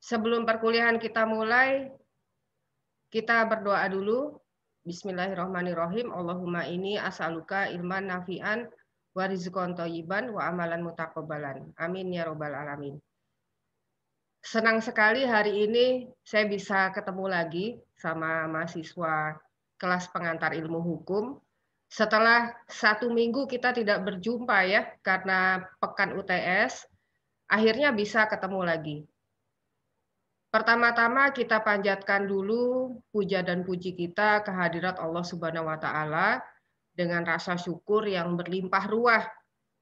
Sebelum perkuliahan kita mulai, kita berdoa dulu. Bismillahirrahmanirrahim. Allahumma ini as'aluka ilman nafi'an wa rizqon thayyiban wa amalan mutaqabbalan. Amin ya robbal alamin. Senang sekali hari ini saya bisa ketemu lagi sama mahasiswa kelas pengantar ilmu hukum setelah satu minggu kita tidak berjumpa ya karena pekan UTS, akhirnya bisa ketemu lagi. Pertama-tama kita panjatkan dulu puja dan puji kita kehadirat Allah Subhanahu wa taala dengan rasa syukur yang berlimpah ruah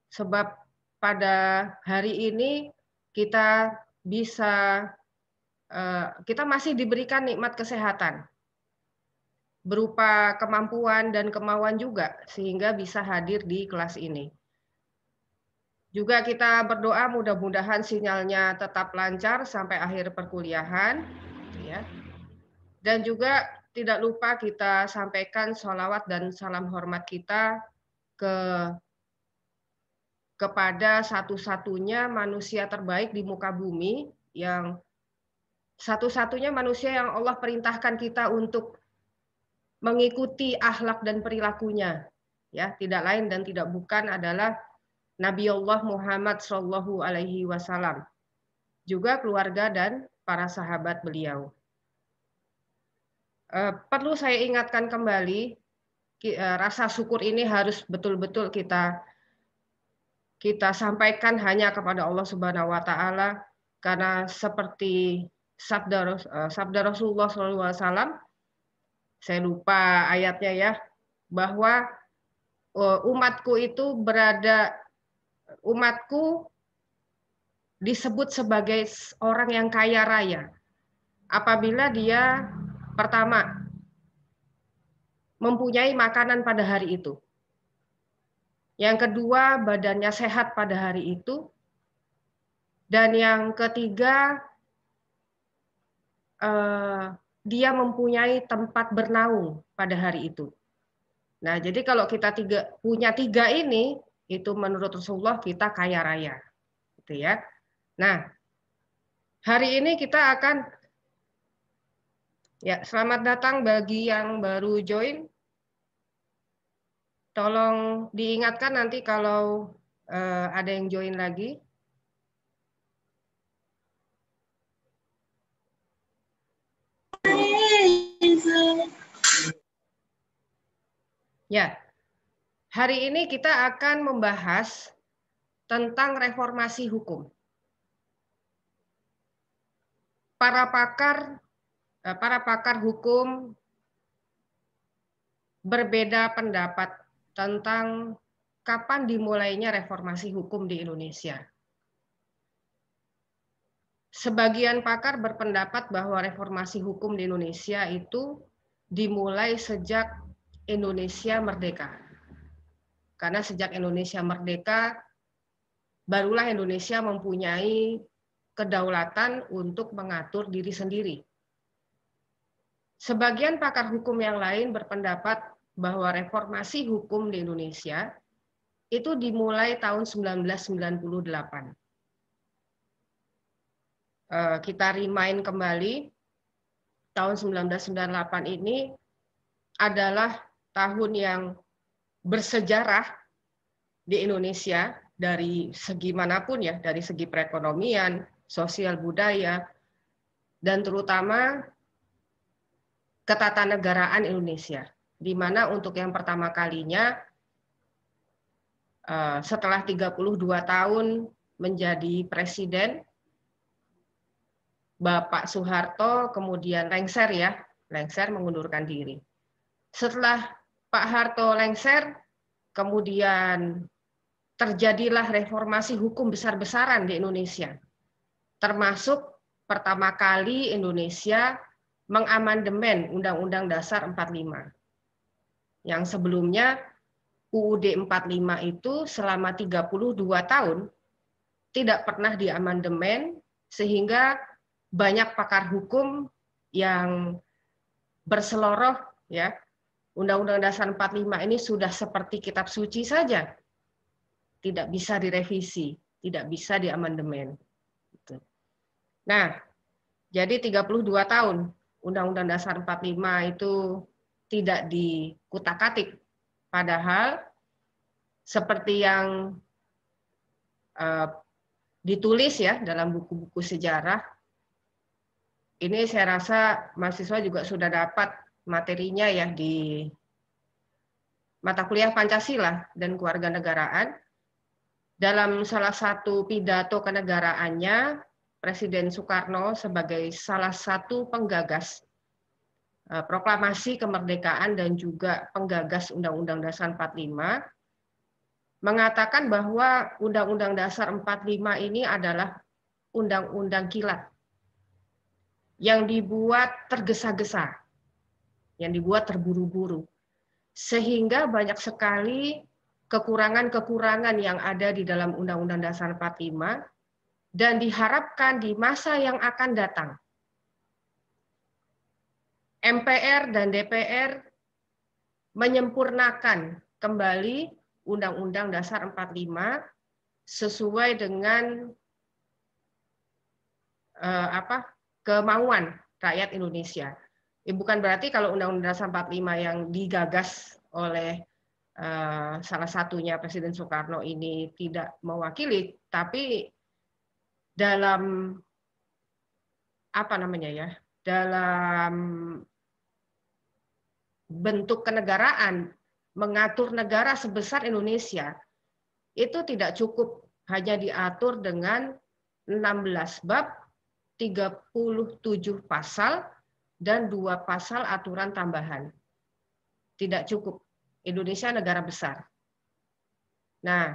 sebab pada hari ini kita bisa eh, kita masih diberikan nikmat kesehatan berupa kemampuan dan kemauan juga sehingga bisa hadir di kelas ini. Juga kita berdoa mudah-mudahan sinyalnya tetap lancar sampai akhir perkuliahan. Ya. Dan juga tidak lupa kita sampaikan sholawat dan salam hormat kita ke kepada satu-satunya manusia terbaik di muka bumi yang satu-satunya manusia yang Allah perintahkan kita untuk mengikuti ahlak dan perilakunya. Ya, tidak lain dan tidak bukan adalah Nabi Allah Muhammad Shallallahu Alaihi Wasallam, juga keluarga dan para sahabat beliau. Eh, perlu saya ingatkan kembali, eh, rasa syukur ini harus betul-betul kita kita sampaikan hanya kepada Allah Subhanahu Wa Taala, karena seperti sabda eh, sabda Rasulullah SAW saya lupa ayatnya ya, bahwa e, umatku itu berada umatku disebut sebagai orang yang kaya raya apabila dia pertama mempunyai makanan pada hari itu. Yang kedua, badannya sehat pada hari itu. Dan yang ketiga, e, dia mempunyai tempat bernaung pada hari itu. Nah, jadi kalau kita tiga, punya tiga ini, itu menurut Rasulullah kita kaya raya, gitu ya. Nah, hari ini kita akan ya selamat datang bagi yang baru join. Tolong diingatkan nanti kalau uh, ada yang join lagi, Ya, hari ini kita akan membahas tentang reformasi hukum. Para pakar eh, para pakar hukum berbeda pendapat tentang kapan dimulainya reformasi hukum di Indonesia. Sebagian pakar berpendapat bahwa reformasi hukum di Indonesia itu dimulai sejak Indonesia merdeka. Karena sejak Indonesia merdeka, barulah Indonesia mempunyai kedaulatan untuk mengatur diri sendiri. Sebagian pakar hukum yang lain berpendapat bahwa reformasi hukum di Indonesia itu dimulai tahun 1998 Eh, kita remind kembali tahun 1998 ini adalah tahun yang bersejarah di Indonesia dari segi manapun ya, dari segi perekonomian, sosial budaya, dan terutama ketatanegaraan Indonesia, di mana untuk yang pertama kalinya eh, setelah 32 tahun menjadi presiden, Bapak Soeharto kemudian lengser ya, lengser mengundurkan diri. Setelah Pak Harto lengser, kemudian terjadilah reformasi hukum besar-besaran di Indonesia. Termasuk pertama kali Indonesia mengamandemen Undang-Undang Dasar 45. Yang sebelumnya UUD 45 itu selama 32 tahun tidak pernah diamandemen sehingga banyak pakar hukum yang berseloroh ya Undang-Undang Dasar 45 ini sudah seperti kitab suci saja. Tidak bisa direvisi, tidak bisa diamandemen. Gitu. Nah, jadi 32 tahun Undang-Undang Dasar 45 itu tidak dikutak-atik. Padahal seperti yang uh, ditulis ya dalam buku-buku sejarah ini saya rasa mahasiswa juga sudah dapat materinya ya di mata kuliah Pancasila dan keluarga negaraan. Dalam salah satu pidato kenegaraannya, Presiden Soekarno sebagai salah satu penggagas e, proklamasi kemerdekaan dan juga penggagas Undang-Undang Dasar 45 mengatakan bahwa Undang-Undang Dasar 45 ini adalah undang-undang kilat yang dibuat tergesa-gesa, yang dibuat terburu-buru, sehingga banyak sekali kekurangan-kekurangan yang ada di dalam Undang-Undang Dasar 45 dan diharapkan di masa yang akan datang. MPR dan DPR menyempurnakan kembali Undang-Undang Dasar 45 sesuai dengan eh, apa kemauan rakyat Indonesia. Ya, bukan berarti kalau Undang-Undang Dasar 45 yang digagas oleh uh, salah satunya Presiden Soekarno ini tidak mewakili, tapi dalam apa namanya ya, dalam bentuk kenegaraan mengatur negara sebesar Indonesia itu tidak cukup hanya diatur dengan 16 bab 37 pasal dan dua pasal aturan tambahan. Tidak cukup. Indonesia negara besar. Nah,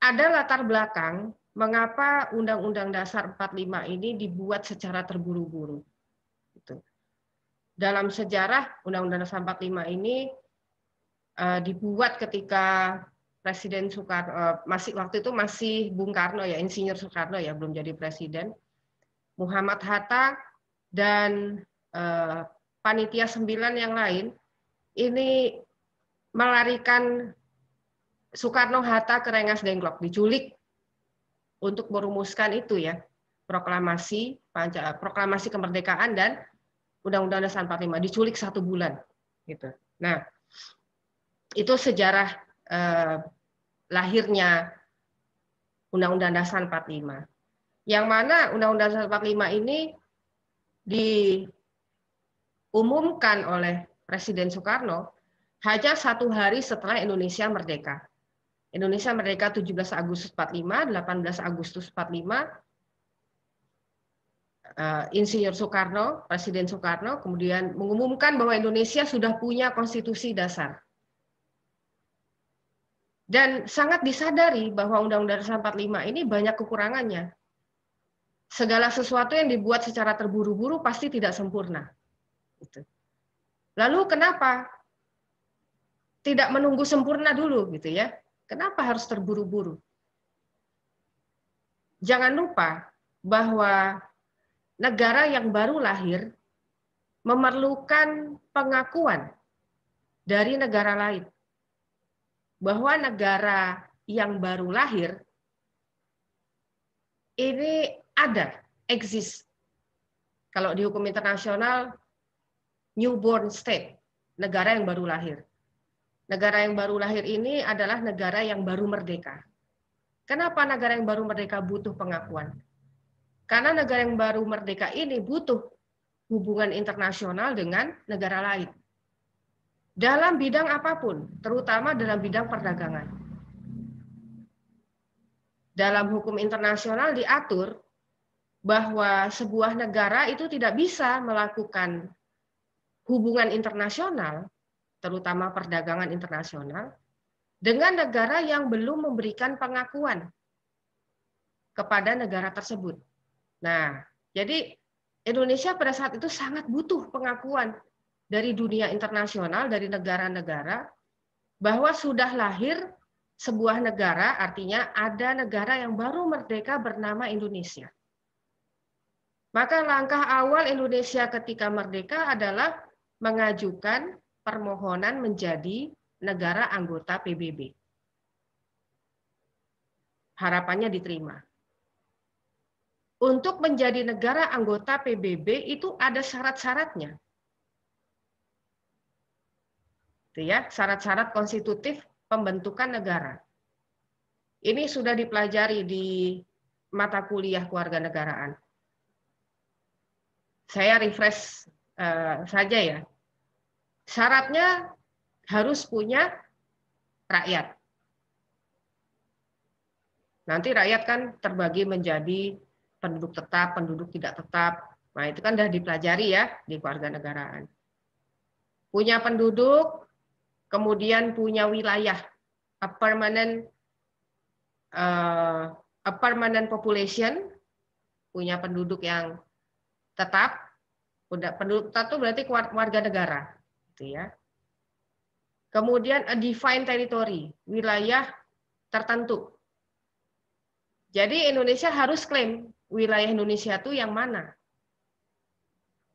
ada latar belakang mengapa Undang-Undang Dasar 45 ini dibuat secara terburu-buru. Gitu. Dalam sejarah Undang-Undang Dasar 45 ini eh, dibuat ketika Presiden Soekarno eh, masih waktu itu masih Bung Karno ya Insinyur Soekarno ya belum jadi presiden Muhammad Hatta dan eh, panitia sembilan yang lain ini melarikan Soekarno Hatta ke Rengas Dengklok diculik untuk merumuskan itu ya proklamasi Panca, eh, proklamasi kemerdekaan dan Undang-Undang Dasar 45 diculik satu bulan gitu. Nah itu sejarah eh, lahirnya Undang-Undang Dasar 45. Yang mana Undang-Undang Dasar 45 ini diumumkan oleh Presiden Soekarno hanya satu hari setelah Indonesia merdeka. Indonesia merdeka 17 Agustus 45, 18 Agustus 45, eh, Insinyur Soekarno, Presiden Soekarno, kemudian mengumumkan bahwa Indonesia sudah punya konstitusi dasar. Dan sangat disadari bahwa Undang-Undang Dasar 45 ini banyak kekurangannya. Segala sesuatu yang dibuat secara terburu-buru pasti tidak sempurna. Gitu. Lalu kenapa tidak menunggu sempurna dulu gitu ya? Kenapa harus terburu-buru? Jangan lupa bahwa negara yang baru lahir memerlukan pengakuan dari negara lain bahwa negara yang baru lahir ini ada, exist. Kalau di hukum internasional, newborn state, negara yang baru lahir. Negara yang baru lahir ini adalah negara yang baru merdeka. Kenapa negara yang baru merdeka butuh pengakuan? Karena negara yang baru merdeka ini butuh hubungan internasional dengan negara lain dalam bidang apapun, terutama dalam bidang perdagangan. Dalam hukum internasional diatur bahwa sebuah negara itu tidak bisa melakukan hubungan internasional, terutama perdagangan internasional, dengan negara yang belum memberikan pengakuan kepada negara tersebut. Nah, jadi Indonesia pada saat itu sangat butuh pengakuan dari dunia internasional, dari negara-negara, bahwa sudah lahir sebuah negara, artinya ada negara yang baru merdeka bernama Indonesia. Maka langkah awal Indonesia ketika merdeka adalah mengajukan permohonan menjadi negara anggota PBB. Harapannya diterima. Untuk menjadi negara anggota PBB itu ada syarat-syaratnya. gitu ya syarat-syarat konstitutif pembentukan negara. Ini sudah dipelajari di mata kuliah kewarganegaraan. Saya refresh uh, saja ya. Syaratnya harus punya rakyat. Nanti rakyat kan terbagi menjadi penduduk tetap, penduduk tidak tetap. Nah, itu kan sudah dipelajari ya di negaraan. Punya penduduk, kemudian punya wilayah a permanent uh, a permanent population punya penduduk yang tetap udah penduduk tetap itu berarti warga negara gitu ya kemudian a defined territory wilayah tertentu jadi Indonesia harus klaim wilayah Indonesia itu yang mana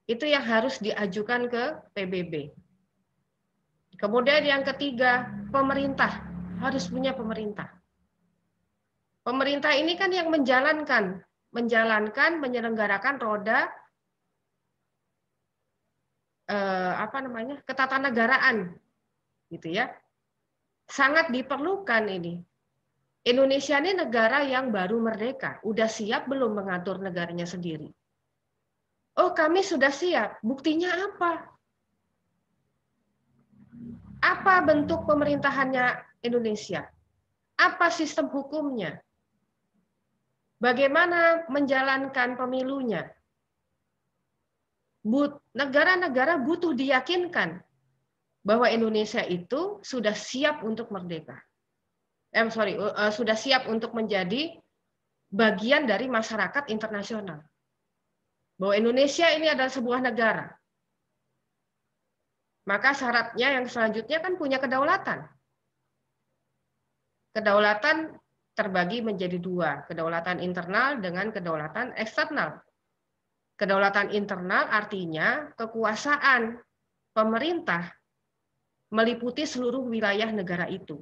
itu yang harus diajukan ke PBB Kemudian yang ketiga, pemerintah harus punya pemerintah. Pemerintah ini kan yang menjalankan, menjalankan, menyelenggarakan roda eh, apa namanya ketatanegaraan, gitu ya. Sangat diperlukan ini. Indonesia ini negara yang baru merdeka, udah siap belum mengatur negaranya sendiri? Oh, kami sudah siap. Buktinya apa? Apa bentuk pemerintahannya Indonesia? Apa sistem hukumnya? Bagaimana menjalankan pemilunya? Negara-negara butuh diyakinkan bahwa Indonesia itu sudah siap untuk merdeka. Eh, sorry, uh, sudah siap untuk menjadi bagian dari masyarakat internasional. Bahwa Indonesia ini adalah sebuah negara maka syaratnya yang selanjutnya kan punya kedaulatan. Kedaulatan terbagi menjadi dua, kedaulatan internal dengan kedaulatan eksternal. Kedaulatan internal artinya kekuasaan pemerintah meliputi seluruh wilayah negara itu.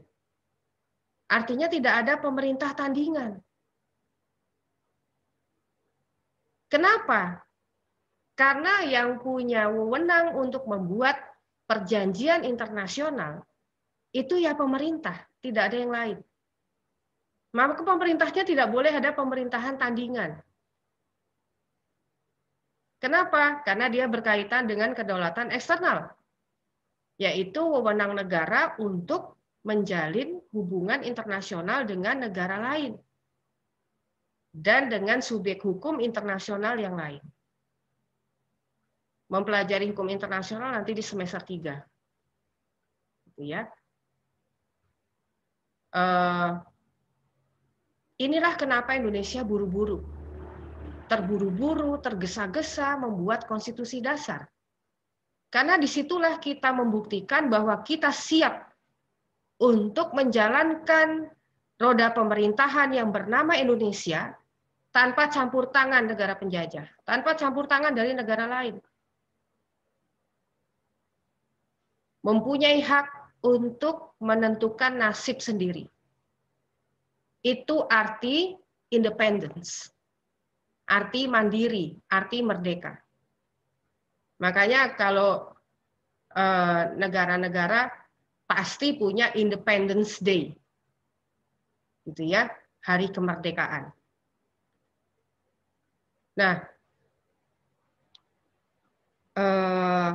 Artinya tidak ada pemerintah tandingan. Kenapa? Karena yang punya wewenang untuk membuat perjanjian internasional itu ya pemerintah, tidak ada yang lain. Maka pemerintahnya tidak boleh ada pemerintahan tandingan. Kenapa? Karena dia berkaitan dengan kedaulatan eksternal, yaitu wewenang negara untuk menjalin hubungan internasional dengan negara lain dan dengan subjek hukum internasional yang lain mempelajari hukum internasional nanti di semester 3. Gitu ya. Eh, inilah kenapa Indonesia buru-buru. Terburu-buru, tergesa-gesa membuat konstitusi dasar. Karena disitulah kita membuktikan bahwa kita siap untuk menjalankan roda pemerintahan yang bernama Indonesia tanpa campur tangan negara penjajah, tanpa campur tangan dari negara lain. mempunyai hak untuk menentukan nasib sendiri. Itu arti independence, arti mandiri, arti merdeka. Makanya kalau eh, negara-negara pasti punya Independence Day, gitu ya, hari kemerdekaan. Nah, eh,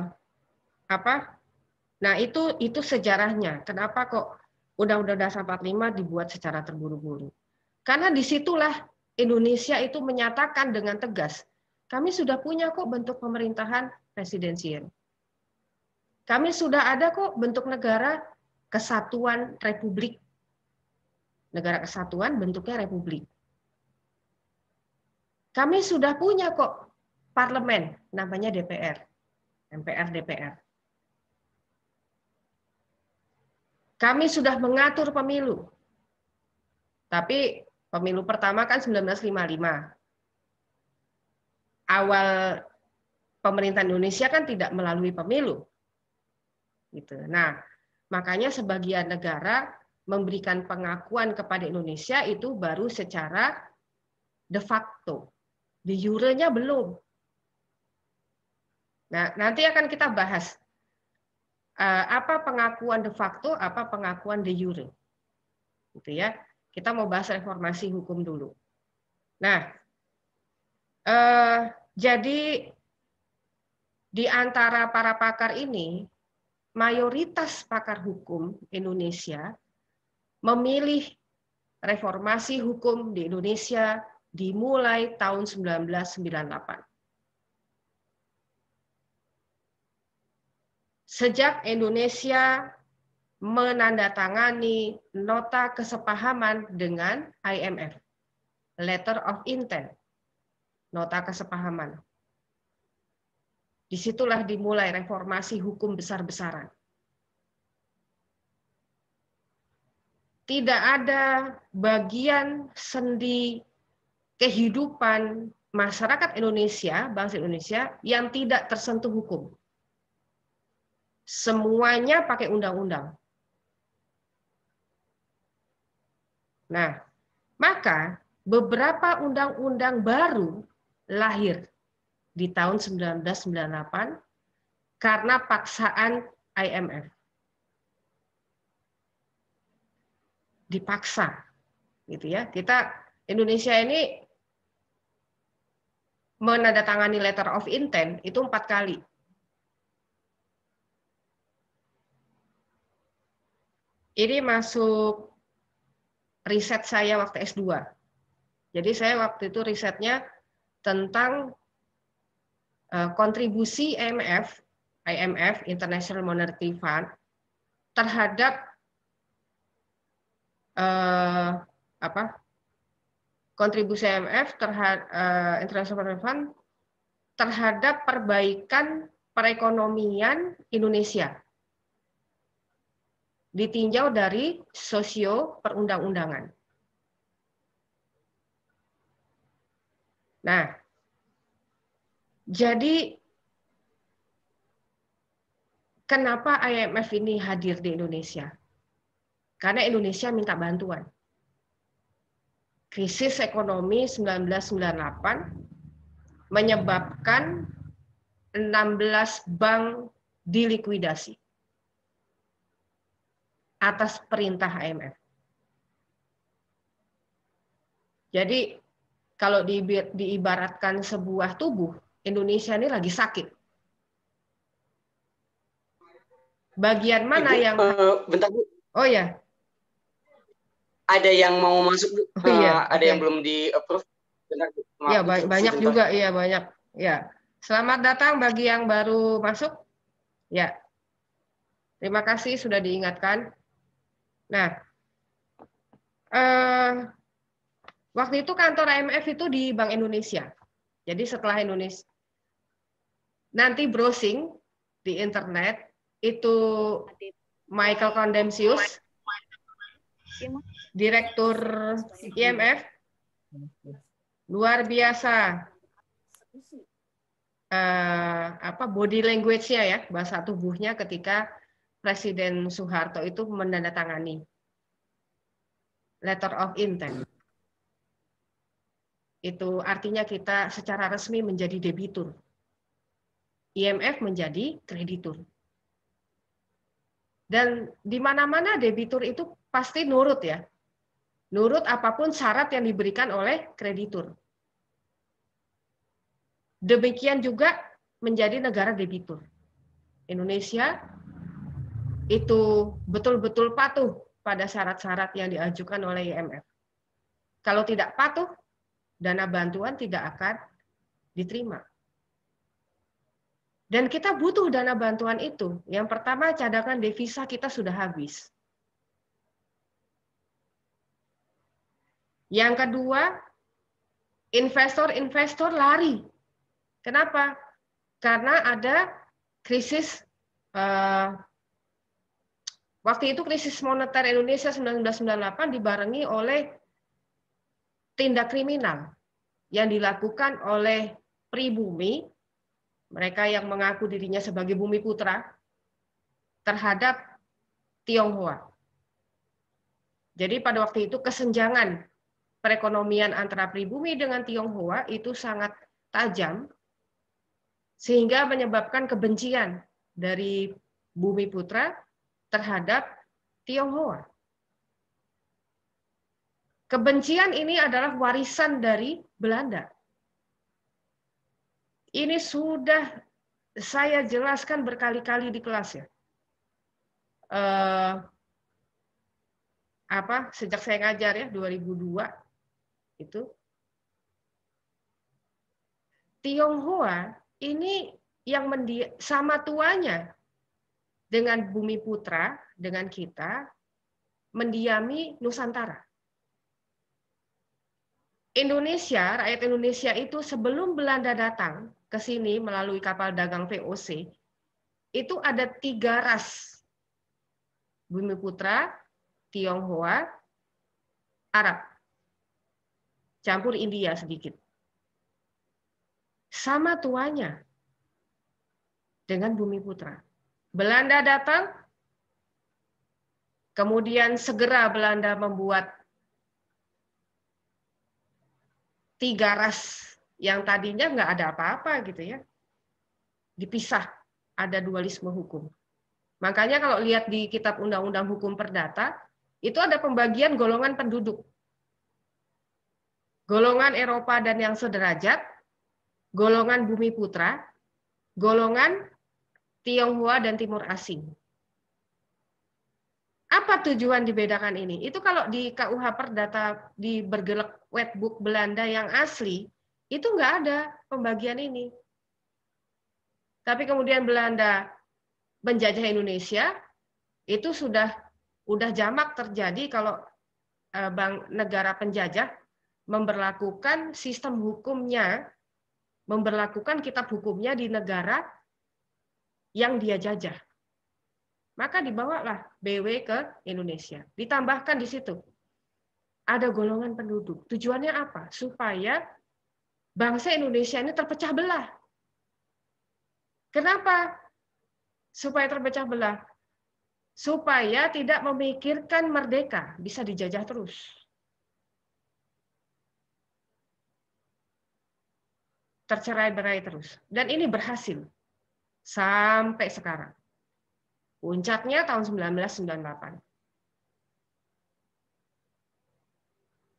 apa Nah, itu itu sejarahnya. Kenapa kok Undang-Undang Dasar 45 dibuat secara terburu-buru? Karena disitulah Indonesia itu menyatakan dengan tegas, kami sudah punya kok bentuk pemerintahan presidensial. Kami sudah ada kok bentuk negara kesatuan republik. Negara kesatuan bentuknya republik. Kami sudah punya kok parlemen namanya DPR. MPR DPR. Kami sudah mengatur pemilu. Tapi pemilu pertama kan 1955. Awal pemerintahan Indonesia kan tidak melalui pemilu. Gitu. Nah, makanya sebagian negara memberikan pengakuan kepada Indonesia itu baru secara de facto. Di jurenya belum. Nah, nanti akan kita bahas Eh, apa pengakuan de facto, apa pengakuan de jure. Gitu ya. Kita mau bahas reformasi hukum dulu. Nah, eh, jadi di antara para pakar ini, mayoritas pakar hukum Indonesia memilih reformasi hukum di Indonesia dimulai tahun 1998. sejak Indonesia menandatangani nota kesepahaman dengan IMF, letter of intent, nota kesepahaman. Disitulah dimulai reformasi hukum besar-besaran. Tidak ada bagian sendi kehidupan masyarakat Indonesia, bangsa Indonesia yang tidak tersentuh hukum semuanya pakai undang-undang. Nah, maka beberapa undang-undang baru lahir di tahun 1998 karena paksaan IMF. Dipaksa. Gitu ya. Kita Indonesia ini menandatangani letter of intent itu empat kali ini masuk riset saya waktu S2. Jadi saya waktu itu risetnya tentang e, kontribusi IMF, IMF International Monetary Fund terhadap eh, apa? kontribusi IMF terhadap eh, International Monetary Fund terhadap perbaikan perekonomian Indonesia ditinjau dari sosio perundang-undangan. Nah, jadi kenapa IMF ini hadir di Indonesia? Karena Indonesia minta bantuan. Krisis ekonomi 1998 menyebabkan 16 bank dilikuidasi atas perintah IMF. Jadi kalau diibaratkan sebuah tubuh, Indonesia ini lagi sakit. Bagian mana Ibu, yang eh, bentar Bu. Oh ya. Ada yang mau masuk Bu. Oh, iya. Ah, ada okay. yang iya. belum di approve. ya ba banyak juga, iya banyak. Ya. Selamat datang bagi yang baru masuk. Ya. Terima kasih sudah diingatkan. Nah, eh, waktu itu kantor IMF itu di Bank Indonesia. Jadi setelah Indonesia, nanti browsing di internet itu Michael Condemsius, direktur IMF, luar biasa. Uh, apa body language-nya ya bahasa tubuhnya ketika Presiden Soeharto itu menandatangani letter of intent. Itu artinya kita secara resmi menjadi debitur. IMF menjadi kreditur. Dan di mana-mana debitur itu pasti nurut ya. Nurut apapun syarat yang diberikan oleh kreditur. Demikian juga menjadi negara debitur. Indonesia itu betul-betul patuh pada syarat-syarat yang diajukan oleh IMF. Kalau tidak patuh, dana bantuan tidak akan diterima. Dan kita butuh dana bantuan itu. Yang pertama, cadangan devisa kita sudah habis. Yang kedua, investor-investor lari. Kenapa? Karena ada krisis eh, Waktu itu krisis moneter Indonesia 1998 dibarengi oleh tindak kriminal yang dilakukan oleh pribumi, mereka yang mengaku dirinya sebagai bumi putra, terhadap Tionghoa. Jadi pada waktu itu kesenjangan perekonomian antara pribumi dengan Tionghoa itu sangat tajam sehingga menyebabkan kebencian dari bumi putra terhadap Tionghoa. Kebencian ini adalah warisan dari Belanda. Ini sudah saya jelaskan berkali-kali di kelas ya. Eh, apa sejak saya ngajar ya 2002 itu Tionghoa ini yang sama tuanya dengan Bumi Putra, dengan kita, mendiami Nusantara. Indonesia, rakyat Indonesia itu sebelum Belanda datang ke sini melalui kapal dagang VOC, itu ada tiga ras. Bumi Putra, Tionghoa, Arab. Campur India sedikit. Sama tuanya dengan Bumi Putra. Belanda datang, kemudian segera Belanda membuat tiga ras yang tadinya nggak ada apa-apa gitu ya. Dipisah, ada dualisme hukum. Makanya kalau lihat di kitab Undang-Undang Hukum Perdata, itu ada pembagian golongan penduduk. Golongan Eropa dan yang sederajat, golongan bumi putra, golongan Tionghoa dan Timur Asing. Apa tujuan dibedakan ini? Itu kalau di KUH Perdata di bergelek wetbook Belanda yang asli, itu nggak ada pembagian ini. Tapi kemudian Belanda menjajah Indonesia, itu sudah udah jamak terjadi kalau eh, bang negara penjajah memberlakukan sistem hukumnya, memberlakukan kitab hukumnya di negara yang dia jajah. Maka dibawalah BW ke Indonesia. Ditambahkan di situ. Ada golongan penduduk. Tujuannya apa? Supaya bangsa Indonesia ini terpecah belah. Kenapa? Supaya terpecah belah. Supaya tidak memikirkan merdeka, bisa dijajah terus. tercerai-berai terus. Dan ini berhasil sampai sekarang. Puncaknya tahun 1998.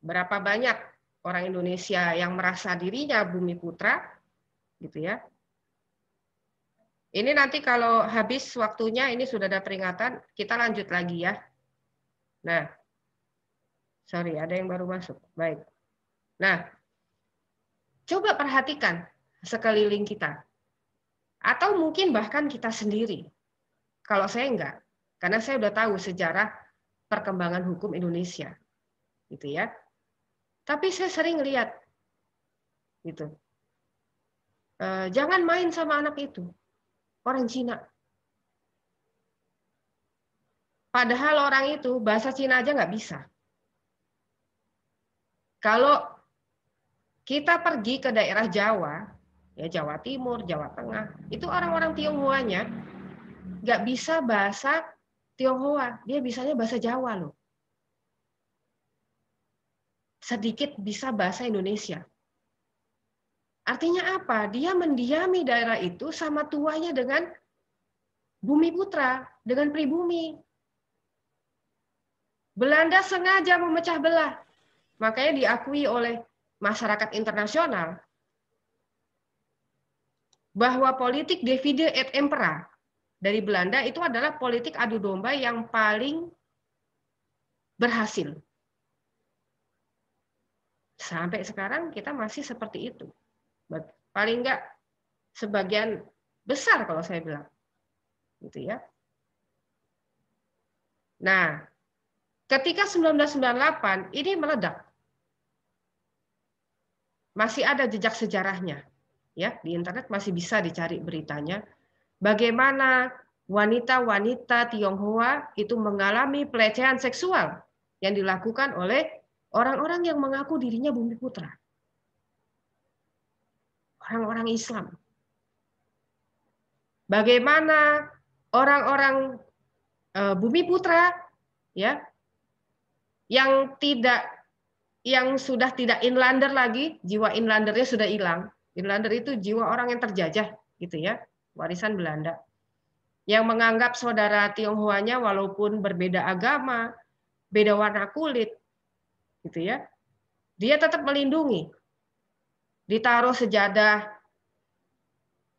Berapa banyak orang Indonesia yang merasa dirinya bumi putra, gitu ya. Ini nanti kalau habis waktunya ini sudah ada peringatan, kita lanjut lagi ya. Nah, sorry ada yang baru masuk. Baik. Nah, coba perhatikan sekeliling kita atau mungkin bahkan kita sendiri. Kalau saya enggak, karena saya sudah tahu sejarah perkembangan hukum Indonesia. Gitu ya. Tapi saya sering lihat gitu. E, jangan main sama anak itu. Orang Cina. Padahal orang itu bahasa Cina aja nggak bisa. Kalau kita pergi ke daerah Jawa, ya Jawa Timur, Jawa Tengah, itu orang-orang Tionghoanya nggak bisa bahasa Tionghoa, dia bisanya bahasa Jawa loh. Sedikit bisa bahasa Indonesia. Artinya apa? Dia mendiami daerah itu sama tuanya dengan bumi putra, dengan pribumi. Belanda sengaja memecah belah. Makanya diakui oleh masyarakat internasional bahwa politik divide et impera dari Belanda itu adalah politik adu domba yang paling berhasil. Sampai sekarang kita masih seperti itu. Paling enggak sebagian besar kalau saya bilang. Gitu ya. Nah, ketika 1998 ini meledak. Masih ada jejak sejarahnya ya di internet masih bisa dicari beritanya bagaimana wanita-wanita Tionghoa itu mengalami pelecehan seksual yang dilakukan oleh orang-orang yang mengaku dirinya bumi putra. Orang-orang Islam. Bagaimana orang-orang e, bumi putra ya yang tidak yang sudah tidak inlander lagi, jiwa inlandernya sudah hilang, di itu jiwa orang yang terjajah gitu ya, warisan Belanda. Yang menganggap saudara Tionghoanya walaupun berbeda agama, beda warna kulit gitu ya. Dia tetap melindungi. Ditaruh sejadah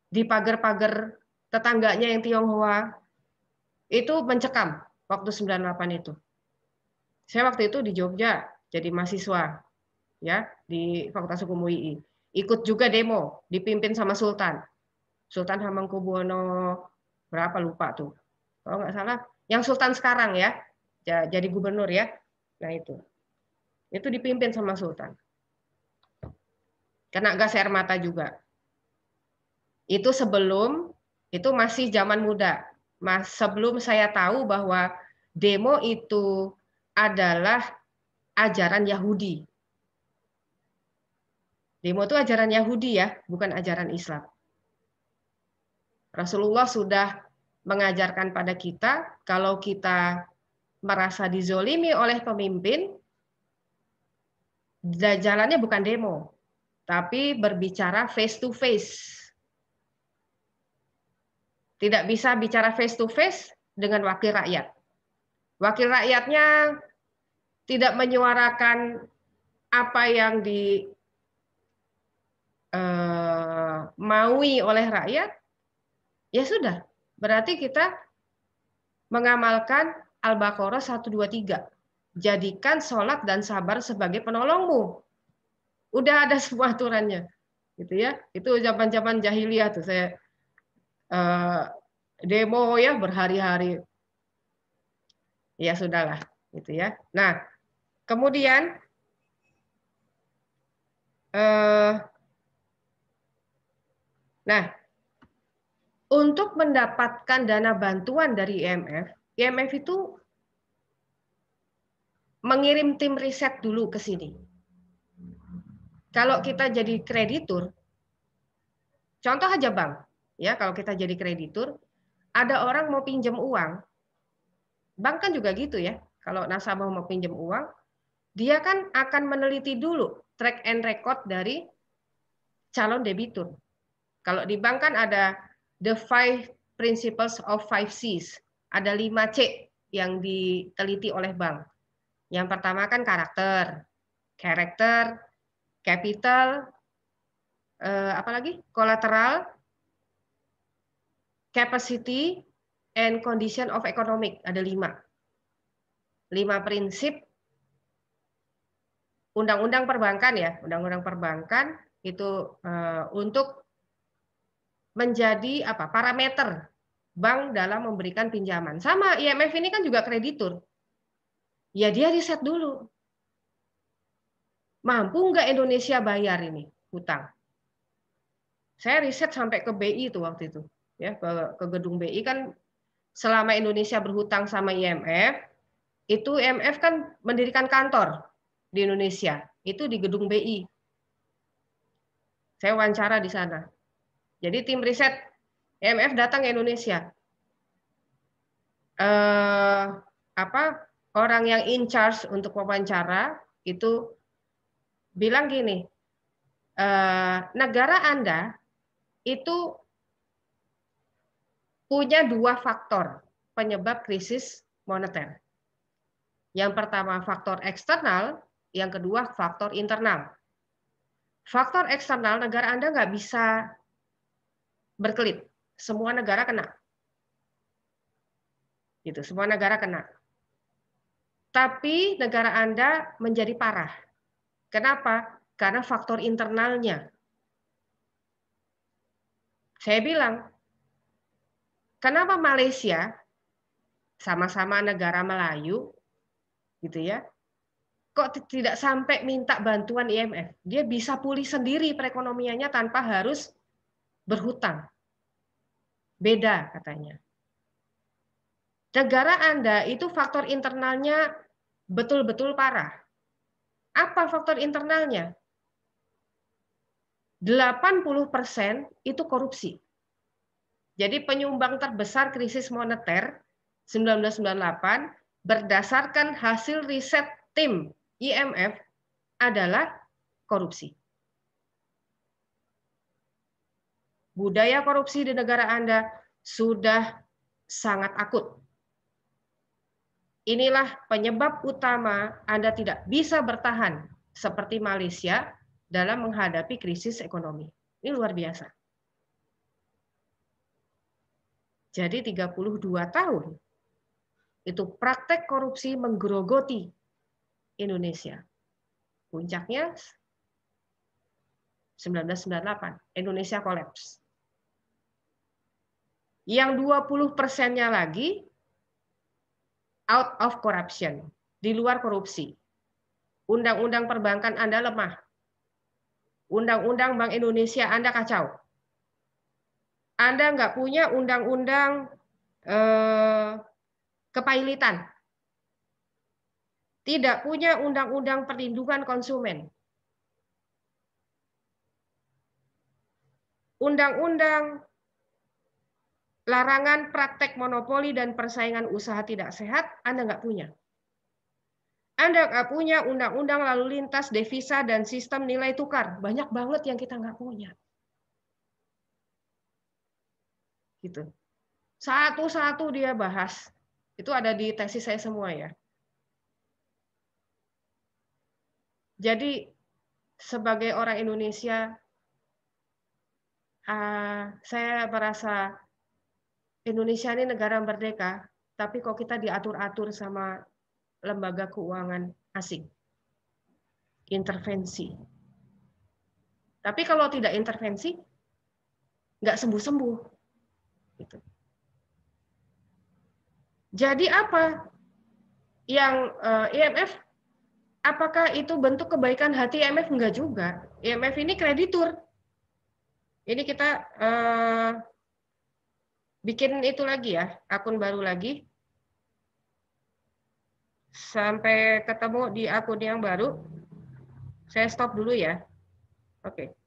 di pagar-pagar tetangganya yang Tionghoa itu mencekam waktu 98 itu. Saya waktu itu di Jogja jadi mahasiswa ya di Fakultas Hukum UII ikut juga demo dipimpin sama Sultan. Sultan Hamengkubuwono berapa lupa tuh. Kalau nggak salah yang Sultan sekarang ya, jadi gubernur ya. Nah itu. Itu dipimpin sama Sultan. Kena gas air mata juga. Itu sebelum itu masih zaman muda. Mas sebelum saya tahu bahwa demo itu adalah ajaran Yahudi. Demo itu ajaran Yahudi ya, bukan ajaran Islam. Rasulullah sudah mengajarkan pada kita kalau kita merasa dizolimi oleh pemimpin, jalannya bukan demo, tapi berbicara face to face. Tidak bisa bicara face to face dengan wakil rakyat. Wakil rakyatnya tidak menyuarakan apa yang di Eh, maui oleh rakyat, ya sudah. Berarti kita mengamalkan Al-Baqarah 123. Jadikan sholat dan sabar sebagai penolongmu. Udah ada semua aturannya. Gitu ya. Itu zaman-zaman jahiliyah tuh saya eh, demo ya berhari-hari. Ya sudahlah, gitu ya. Nah, kemudian eh, Nah, untuk mendapatkan dana bantuan dari IMF, IMF itu mengirim tim riset dulu ke sini. Kalau kita jadi kreditur, contoh aja bang, ya kalau kita jadi kreditur, ada orang mau pinjam uang, bank kan juga gitu ya. Kalau nasabah mau pinjam uang, dia kan akan meneliti dulu track and record dari calon debitur kalau di bank kan ada the five principles of five C's. Ada lima C yang diteliti oleh bank. Yang pertama kan karakter, karakter, capital, eh, apalagi Collateral, capacity, and condition of economic. Ada lima. Lima prinsip undang-undang perbankan ya, undang-undang perbankan itu uh, untuk menjadi apa parameter bank dalam memberikan pinjaman. Sama IMF ini kan juga kreditur. Ya dia riset dulu. Mampu nggak Indonesia bayar ini hutang? Saya riset sampai ke BI itu waktu itu, ya ke, ke gedung BI kan selama Indonesia berhutang sama IMF, itu IMF kan mendirikan kantor di Indonesia, itu di gedung BI. Saya wawancara di sana. Jadi tim riset IMF e datang ke Indonesia. Eh, apa orang yang in charge untuk wawancara itu bilang gini, eh, negara Anda itu punya dua faktor penyebab krisis moneter. Yang pertama faktor eksternal, yang kedua faktor internal. Faktor eksternal negara Anda nggak bisa berkelit. Semua negara kena. Gitu, semua negara kena. Tapi negara Anda menjadi parah. Kenapa? Karena faktor internalnya. Saya bilang, kenapa Malaysia sama-sama negara Melayu gitu ya, kok tidak sampai minta bantuan IMF. Dia bisa pulih sendiri perekonomiannya tanpa harus berhutang. Beda katanya. Negara Anda itu faktor internalnya betul-betul parah. Apa faktor internalnya? 80% itu korupsi. Jadi penyumbang terbesar krisis moneter 1998 berdasarkan hasil riset tim IMF adalah korupsi. budaya korupsi di negara Anda sudah sangat akut. Inilah penyebab utama Anda tidak bisa bertahan seperti Malaysia dalam menghadapi krisis ekonomi. Ini luar biasa. Jadi 32 tahun itu praktek korupsi menggerogoti Indonesia. Puncaknya 1998, Indonesia kolaps. Yang 20 persennya lagi out of corruption, di luar korupsi. Undang-undang perbankan Anda lemah. Undang-undang Bank Indonesia Anda kacau. Anda nggak punya undang-undang eh, kepailitan. Tidak punya undang-undang perlindungan konsumen. Undang-undang larangan praktek monopoli dan persaingan usaha tidak sehat, Anda nggak punya. Anda nggak punya undang-undang lalu lintas, devisa, dan sistem nilai tukar. Banyak banget yang kita nggak punya. Gitu. Satu-satu dia bahas. Itu ada di tesis saya semua ya. Jadi sebagai orang Indonesia, ah, saya merasa Indonesia ini negara merdeka, tapi kok kita diatur-atur sama lembaga keuangan asing. Intervensi. Tapi kalau tidak intervensi, nggak sembuh-sembuh. Gitu. Jadi apa yang eh, IMF apakah itu bentuk kebaikan hati IMF enggak juga. IMF ini kreditur. Ini kita eh, bikin itu lagi ya, akun baru lagi. Sampai ketemu di akun yang baru. Saya stop dulu ya. Oke. Okay.